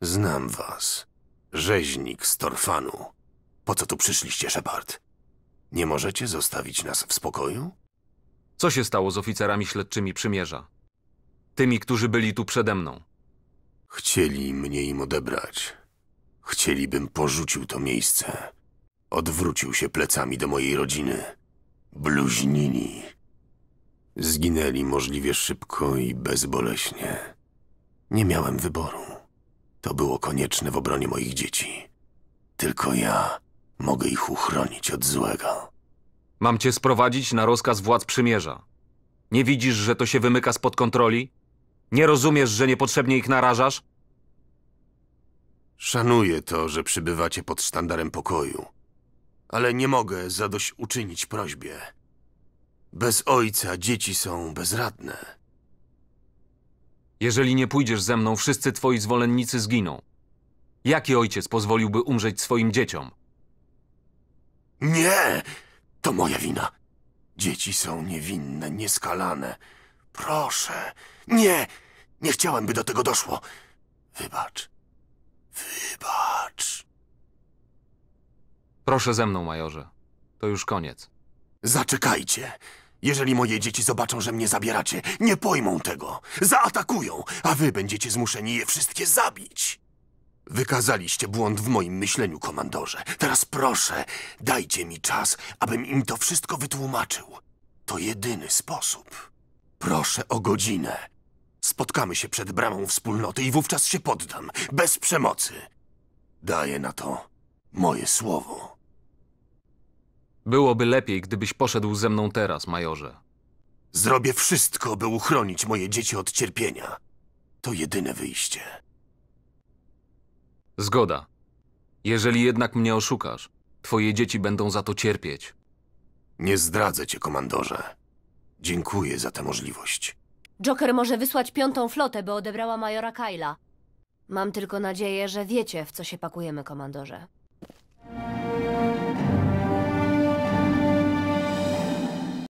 Znam was. Rzeźnik z Torfanu. Po co tu przyszliście, Shepard? Nie możecie zostawić nas w spokoju? Co się stało z oficerami śledczymi przymierza? Tymi, którzy byli tu przede mną. Chcieli mnie im odebrać. Chcielibym porzucił to miejsce. Odwrócił się plecami do mojej rodziny. Bluźnini. Zginęli możliwie szybko i bezboleśnie. Nie miałem wyboru. To było konieczne w obronie moich dzieci. Tylko ja mogę ich uchronić od złego. Mam cię sprowadzić na rozkaz władz przymierza. Nie widzisz, że to się wymyka spod kontroli? Nie rozumiesz, że niepotrzebnie ich narażasz? Szanuję to, że przybywacie pod sztandarem pokoju, ale nie mogę zadośćuczynić prośbie. Bez ojca dzieci są bezradne. Jeżeli nie pójdziesz ze mną, wszyscy twoi zwolennicy zginą. Jaki ojciec pozwoliłby umrzeć swoim dzieciom? Nie! To moja wina. Dzieci są niewinne, nieskalane. Proszę. Nie! Nie chciałem, by do tego doszło. Wybacz. Wybacz. Proszę ze mną, majorze. To już koniec. Zaczekajcie. Jeżeli moje dzieci zobaczą, że mnie zabieracie, nie pojmą tego. Zaatakują, a wy będziecie zmuszeni je wszystkie zabić. Wykazaliście błąd w moim myśleniu, komandorze. Teraz proszę, dajcie mi czas, abym im to wszystko wytłumaczył. To jedyny sposób. Proszę o godzinę. Spotkamy się przed bramą wspólnoty i wówczas się poddam, bez przemocy. Daję na to moje słowo. Byłoby lepiej, gdybyś poszedł ze mną teraz, majorze. Zrobię wszystko, by uchronić moje dzieci od cierpienia. To jedyne wyjście. Zgoda. Jeżeli jednak mnie oszukasz, twoje dzieci będą za to cierpieć. Nie zdradzę cię, komandorze. Dziękuję za tę możliwość. Joker może wysłać piątą flotę, by odebrała majora Kyla. Mam tylko nadzieję, że wiecie, w co się pakujemy, komandorze.